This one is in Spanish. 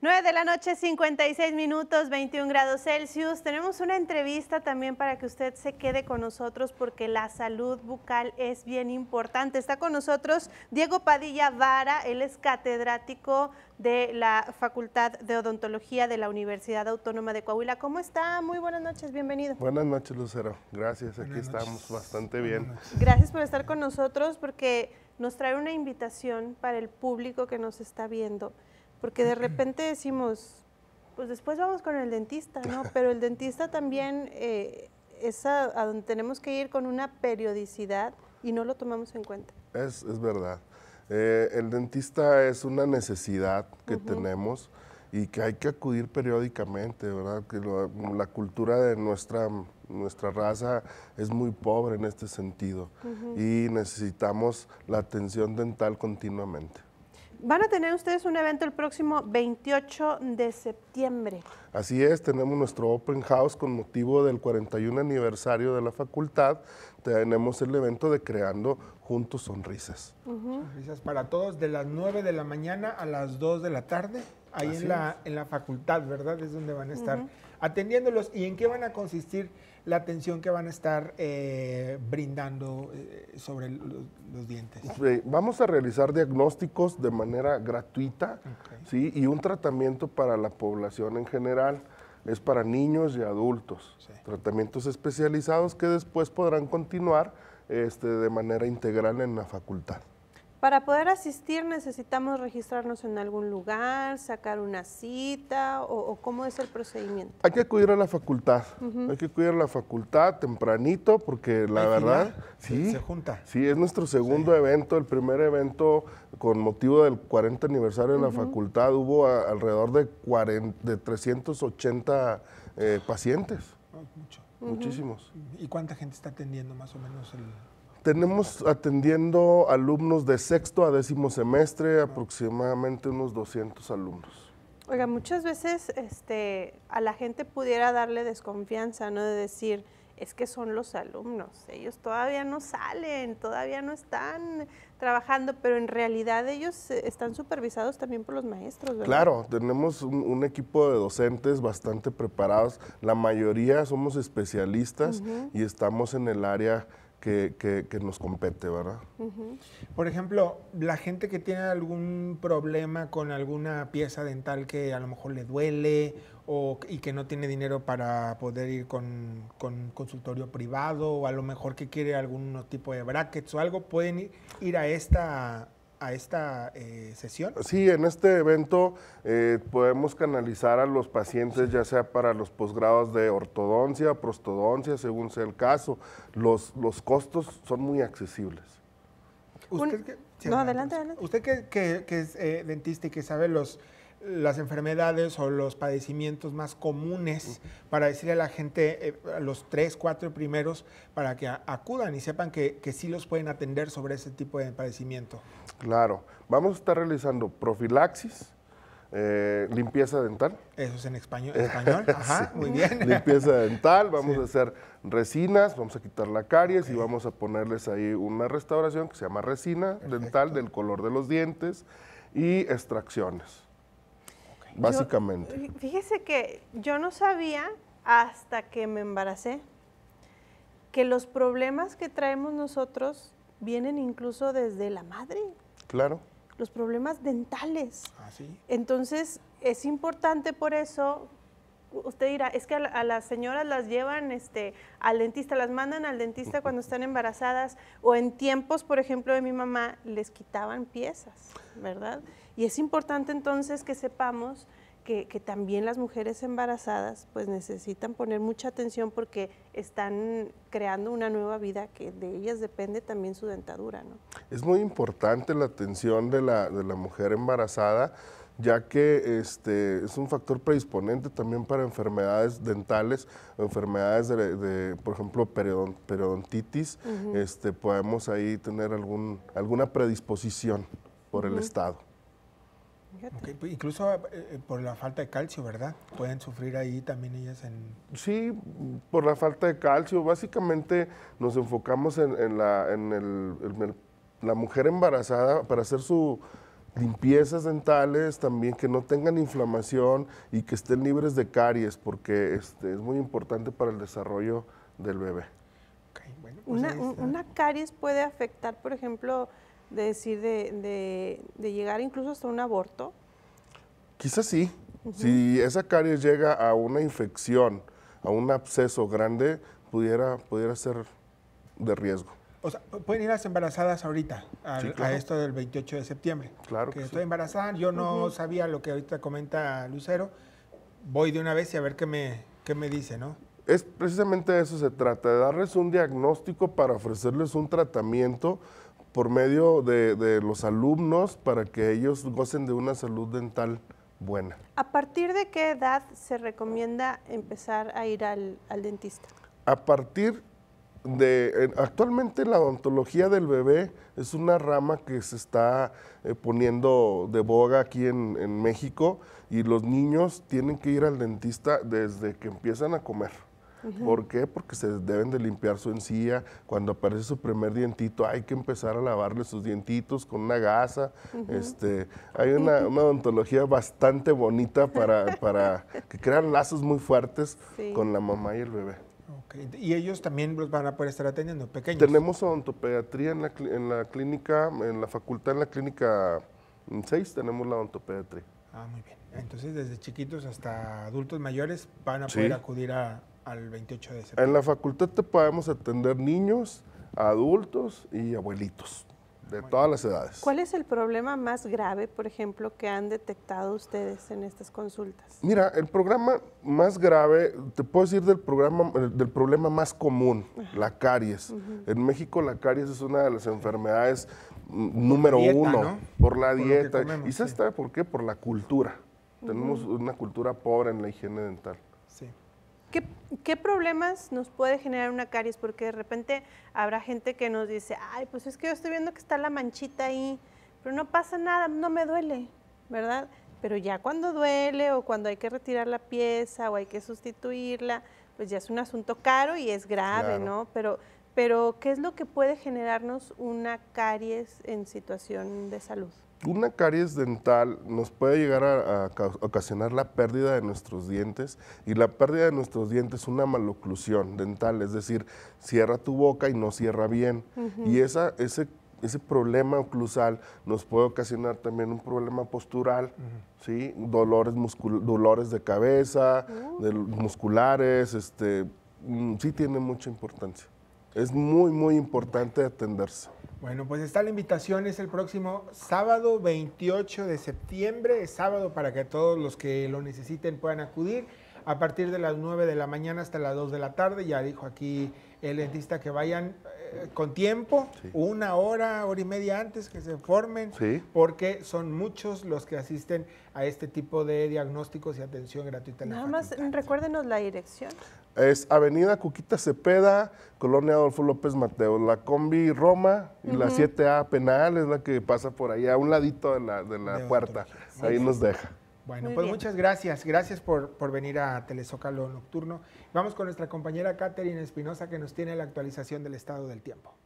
9 de la noche, 56 minutos, 21 grados Celsius. Tenemos una entrevista también para que usted se quede con nosotros porque la salud bucal es bien importante. Está con nosotros Diego Padilla Vara, él es catedrático de la Facultad de Odontología de la Universidad Autónoma de Coahuila. ¿Cómo está? Muy buenas noches, bienvenido. Buenas noches, Lucero. Gracias, aquí estamos bastante bien. Gracias por estar con nosotros porque nos trae una invitación para el público que nos está viendo porque de repente decimos, pues después vamos con el dentista, ¿no? Pero el dentista también eh, es a, donde tenemos que ir con una periodicidad y no lo tomamos en cuenta. Es, verdad. Eh, el dentista es una necesidad que tenemos y que hay que acudir periódicamente, ¿verdad? Que la cultura de nuestra, raza es muy pobre en este sentido y necesitamos la atención dental continuamente. Van a tener ustedes un evento el próximo 28 de septiembre. Así es, tenemos nuestro Open House con motivo del 41 aniversario de la facultad. Tenemos el evento de Creando Juntos Sonrisas. Sonrisas para todos, de las 9 de la mañana a las 2 de la tarde, ahí en la, en la facultad, ¿verdad? Es donde van a estar atendiéndolos. ¿Y en qué van a consistir? la atención que van a estar eh, brindando eh, sobre los, dientes. Vamos a realizar diagnósticos de manera gratuita ¿sí? y un tratamiento para la población en general. Es para niños y adultos. Tratamientos especializados que después podrán continuar este, de manera integral en la facultad. Para poder asistir necesitamos registrarnos en algún lugar, sacar una cita o, cómo es el procedimiento. Hay que acudir a la facultad, hay que acudir a la facultad tempranito porque la verdad sí, se, junta. Sí, es nuestro segundo evento, el primer evento con motivo del 40 aniversario de la facultad hubo alrededor de, 380 eh, pacientes. Ah, Muchísimos. ¿Y cuánta gente está atendiendo más o menos el... Tenemos atendiendo alumnos de sexto a décimo semestre, aproximadamente unos 200 alumnos. Oiga, muchas veces este, a la gente pudiera darle desconfianza, ¿no? De decir, es que son los alumnos, ellos todavía no salen, todavía no están trabajando, pero en realidad ellos eh, están supervisados también por los maestros. ¿verdad? Claro, tenemos un, equipo de docentes bastante preparados, la mayoría somos especialistas y estamos en el área que, nos compete, ¿verdad? Por ejemplo, la gente que tiene algún problema con alguna pieza dental que a lo mejor le duele o, y que no tiene dinero para poder ir con, con consultorio privado o a lo mejor que quiere algún tipo de brackets o algo, pueden ir, ir a esta a esta eh, sesión? Sí, en este evento eh, podemos canalizar a los pacientes, ya sea para los posgrados de ortodoncia, prostodoncia, según sea el caso. Los, los costos son muy accesibles. ¿Usted que, no, adelante, adelante. Usted que, es eh, dentista y que sabe los las enfermedades o los padecimientos más comunes para decirle a la gente, eh, los tres, cuatro primeros, para que acudan y sepan que, sí los pueden atender sobre ese tipo de padecimiento. Claro, vamos a estar realizando profilaxis, eh, limpieza dental. Eso es en español. español. Ajá, muy bien. Limpieza dental, vamos a hacer resinas, vamos a quitar la caries y vamos a ponerles ahí una restauración que se llama resina dental del color de los dientes y extracciones básicamente. Eh, fíjese que yo no sabía hasta que me embaracé que los problemas que traemos nosotros vienen incluso desde la madre. Claro. Los problemas dentales. Ah, sí. Entonces, es importante por eso usted dirá, es que a, las señoras las llevan este, al dentista, las mandan al dentista cuando están embarazadas o en tiempos, por ejemplo, de mi mamá, les quitaban piezas, ¿verdad? Y es importante entonces que sepamos que, también las mujeres embarazadas pues necesitan poner mucha atención porque están creando una nueva vida que de ellas depende también su dentadura, ¿no? Es muy importante la atención de la, de la mujer embarazada ya que este, es un factor predisponente también para enfermedades dentales, enfermedades de, por ejemplo, periodontitis, este, podemos ahí tener algún, alguna predisposición por el estado. Pues, incluso eh, eh, por la falta de calcio, ¿verdad? Pueden sufrir ahí también ellas en... Sí, por la falta de calcio. Básicamente nos enfocamos en, la, en el, la mujer embarazada para hacer su limpiezas dentales también, que no tengan inflamación y que estén libres de caries, porque este, es muy importante para el desarrollo del bebé. Pues una, caries puede afectar, por ejemplo, de decir, de, llegar incluso hasta un aborto. Quizás sí. Si esa caries llega a una infección, a un absceso grande, pudiera, pudiera ser de riesgo pueden ir las embarazadas ahorita, a, esto del 28 de septiembre. Claro. Que, estoy embarazada, yo no sabía lo que ahorita comenta Lucero. Voy de una vez y a ver qué me, qué me dice, ¿no? Es precisamente eso se trata, de darles un diagnóstico para ofrecerles un tratamiento por medio de, los alumnos para que ellos gocen de una salud dental buena. ¿A partir de qué edad se recomienda empezar a ir al, al dentista? A partir de, actualmente la odontología del bebé es una rama que se está eh, poniendo de boga aquí en, México y los niños tienen que ir al dentista desde que empiezan a comer. ¿Por qué? Porque se deben de limpiar su encía. Cuando aparece su primer dientito, hay que empezar a lavarle sus dientitos con una gasa. este, hay una, odontología bastante bonita para, para que crean lazos muy fuertes con la mamá y el bebé. Y ellos también los van a poder estar atendiendo, pequeños. Tenemos odontopediatría en la, clínica, en la facultad, en la clínica 6 tenemos la odontopediatría. Ah, muy bien. Entonces, desde chiquitos hasta adultos mayores van a poder acudir al 28 de septiembre. En la facultad te podemos atender niños, adultos y abuelitos de todas las edades. ¿Cuál es el problema más grave, por ejemplo, que han detectado ustedes en estas consultas? Mira, el programa más grave, te puedo decir del, programa, del problema más común, la caries. En México la caries es una de las enfermedades número uno por la dieta. ¿Y sabes sabe por qué? Por la cultura. Tenemos una cultura pobre en la higiene dental. Sí. ¿Qué, problemas nos puede generar una caries? Porque de repente habrá gente que nos dice, ay, pues es que yo estoy viendo que está la manchita ahí, pero no pasa nada, no me duele, ¿verdad? Pero ya cuando duele o cuando hay que retirar la pieza o hay que sustituirla, pues ya es un asunto caro y es grave, ¿no? Pero, pero, ¿qué es lo que puede generarnos una caries en situación de salud? una caries dental nos puede llegar a, ocasionar la pérdida de nuestros dientes y la pérdida de nuestros dientes es una maloclusión dental, es decir, cierra tu boca y no cierra bien. Y esa, ese, problema oclusal nos puede ocasionar también un problema postural, ¿sí? dolores, dolores de cabeza, uh. musculares, este, mm, sí tiene mucha importancia. Es muy, muy importante atenderse. Bueno, pues está la invitación, es el próximo sábado 28 de septiembre, es sábado para que todos los que lo necesiten puedan acudir a partir de las 9 de la mañana hasta las 2 de la tarde, ya dijo aquí el dentista que vayan eh, con tiempo, una hora, hora y media antes que se formen, porque son muchos los que asisten a este tipo de diagnósticos y atención gratuita. Nada más recuérdenos la dirección. Es Avenida Cuquita Cepeda, Colonia Adolfo López Mateo. La combi Roma y la 7A Penal es la que pasa por ahí, a un ladito de la, de la puerta. Ahí nos deja. Bueno, pues muchas gracias. Gracias por, venir a Telezócalo Nocturno. Vamos con nuestra compañera Katherine Espinosa que nos tiene la actualización del estado del tiempo.